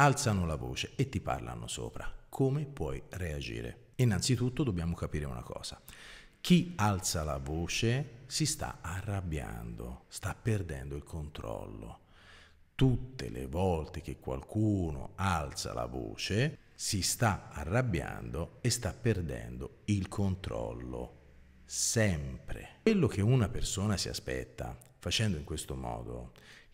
alzano la voce e ti parlano sopra. Come puoi reagire? Innanzitutto dobbiamo capire una cosa. Chi alza la voce si sta arrabbiando, sta perdendo il controllo. Tutte le volte che qualcuno alza la voce, si sta arrabbiando e sta perdendo il controllo. Sempre. Quello che una persona si aspetta facendo in questo modo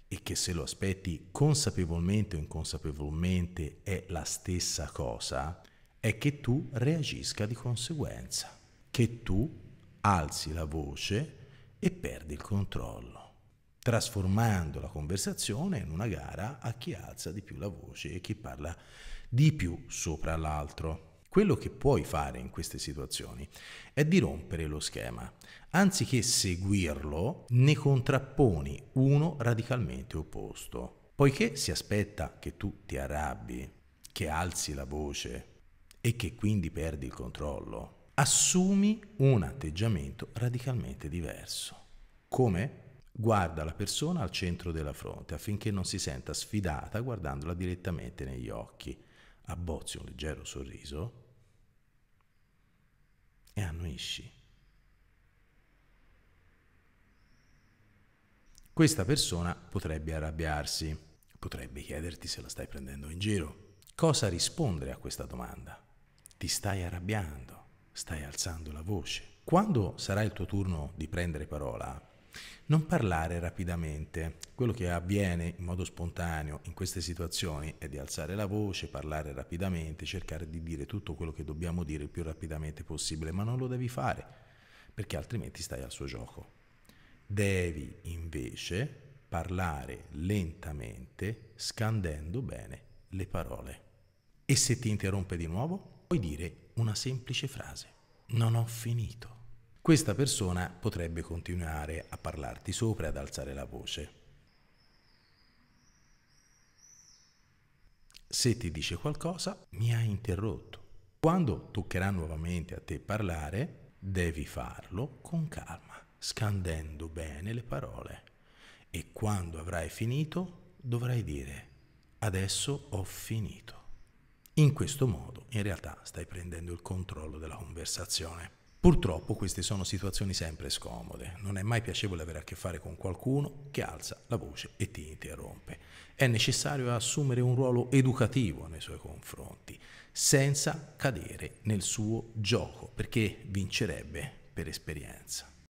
e che se lo aspetti consapevolmente o inconsapevolmente è la stessa cosa, è che tu reagisca di conseguenza, che tu alzi la voce e perdi il controllo trasformando la conversazione in una gara a chi alza di più la voce e chi parla di più sopra l'altro. Quello che puoi fare in queste situazioni è di rompere lo schema. Anziché seguirlo, ne contrapponi uno radicalmente opposto. Poiché si aspetta che tu ti arrabbi, che alzi la voce e che quindi perdi il controllo, assumi un atteggiamento radicalmente diverso. Come? Guarda la persona al centro della fronte affinché non si senta sfidata guardandola direttamente negli occhi. Abbozzi un leggero sorriso e annuisci. Questa persona potrebbe arrabbiarsi, potrebbe chiederti se la stai prendendo in giro. Cosa rispondere a questa domanda? Ti stai arrabbiando, stai alzando la voce. Quando sarà il tuo turno di prendere parola, non parlare rapidamente. Quello che avviene in modo spontaneo in queste situazioni è di alzare la voce, parlare rapidamente, cercare di dire tutto quello che dobbiamo dire il più rapidamente possibile, ma non lo devi fare, perché altrimenti stai al suo gioco. Devi invece parlare lentamente, scandendo bene le parole. E se ti interrompe di nuovo, puoi dire una semplice frase. Non ho finito questa persona potrebbe continuare a parlarti sopra, ad alzare la voce. Se ti dice qualcosa, mi hai interrotto. Quando toccherà nuovamente a te parlare, devi farlo con calma, scandendo bene le parole. E quando avrai finito, dovrai dire, adesso ho finito. In questo modo, in realtà, stai prendendo il controllo della conversazione. Purtroppo queste sono situazioni sempre scomode, non è mai piacevole avere a che fare con qualcuno che alza la voce e ti interrompe. È necessario assumere un ruolo educativo nei suoi confronti, senza cadere nel suo gioco, perché vincerebbe per esperienza.